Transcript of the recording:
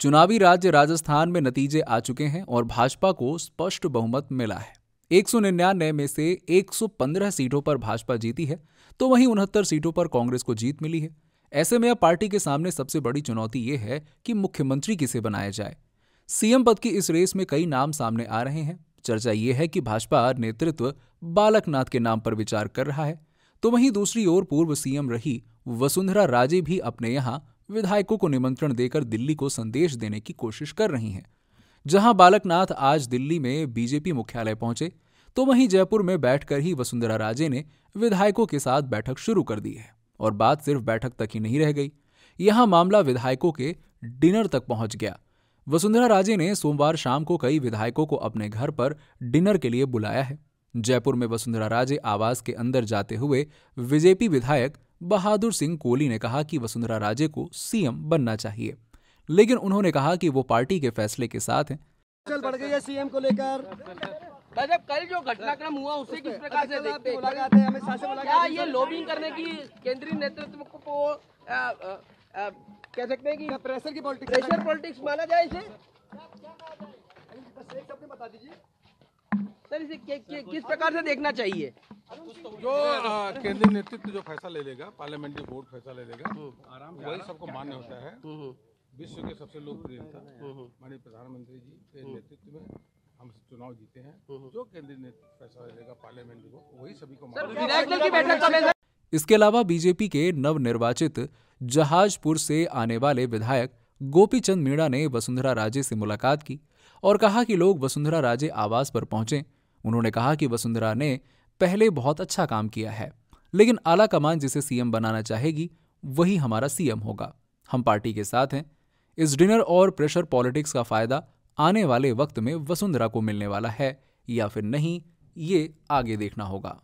चुनावी राज्य राजस्थान में नतीजे आ चुके हैं और भाजपा को स्पष्ट बहुमत मिला है एक में से 115 सीटों पर भाजपा जीती है तो वहीं उनहत्तर सीटों पर कांग्रेस को जीत मिली है ऐसे में अब पार्टी के सामने सबसे बड़ी चुनौती ये है कि मुख्यमंत्री किसे बनाया जाए सीएम पद की इस रेस में कई नाम सामने आ रहे हैं चर्चा ये है कि भाजपा नेतृत्व बालकनाथ के नाम पर विचार कर रहा है तो वहीं दूसरी ओर पूर्व सीएम रही वसुंधरा राजे भी अपने यहाँ विधायकों को निमंत्रण देकर दिल्ली को संदेश देने की कोशिश कर रही हैं जहां बालकनाथ आज दिल्ली में बीजेपी मुख्यालय पहुंचे तो वहीं जयपुर में बैठकर ही वसुंधरा राजे ने विधायकों के साथ बैठक शुरू कर दी है और बात सिर्फ बैठक तक ही नहीं रह गई यहां मामला विधायकों के डिनर तक पहुंच गया वसुंधरा राजे ने सोमवार शाम को कई विधायकों को अपने घर पर डिनर के लिए बुलाया है जयपुर में वसुंधरा राजे आवास के अंदर जाते हुए बीजेपी विधायक बहादुर सिंह कोहली ने कहा कि वसुंधरा राजे को सीएम बनना चाहिए लेकिन उन्होंने कहा कि वो पार्टी के फैसले के साथ हैं चल बढ़ गई है सीएम को लेकर गजब कल जो घटनाक्रम हुआ उसे किस अच्छा, प्रकार से देखते हैं क्या ये लोबिंग करने की केंद्रीय नेतृत्व को आ, आ, आ, कह सकते हैं कि प्रेशर की पॉलिटिक्स प्रेशर पॉलिटिक्स माना जाए इसे बता दीजिए सर इसे किस प्रकार से देखना चाहिए जो केंद्रीय नेतृत्व जो फैसला ले लेगा पार्लियामेंट्री बोर्ड फैसला ले लेगा हम्म, आराम वही सबको मान्य होता है हम्म, हम्म। विश्व के सबसे लोकप्रिय नेता माननीय प्रधानमंत्री जी के नेतृत्व में हम चुनाव जीते हैं जो केंद्रीय नेतृत्व फैसला ले लेगा पार्लियामेंट्री को वही सभी को इसके अलावा बीजेपी के नव निर्वाचित जहाजपुर से आने वाले विधायक गोपीचंद मीणा ने वसुंधरा राजे से मुलाकात की और कहा कि लोग वसुंधरा राजे आवास पर पहुंचे उन्होंने कहा कि वसुंधरा ने पहले बहुत अच्छा काम किया है लेकिन आला कमान जिसे सीएम बनाना चाहेगी वही हमारा सीएम होगा हम पार्टी के साथ हैं इस डिनर और प्रेशर पॉलिटिक्स का फायदा आने वाले वक्त में वसुंधरा को मिलने वाला है या फिर नहीं ये आगे देखना होगा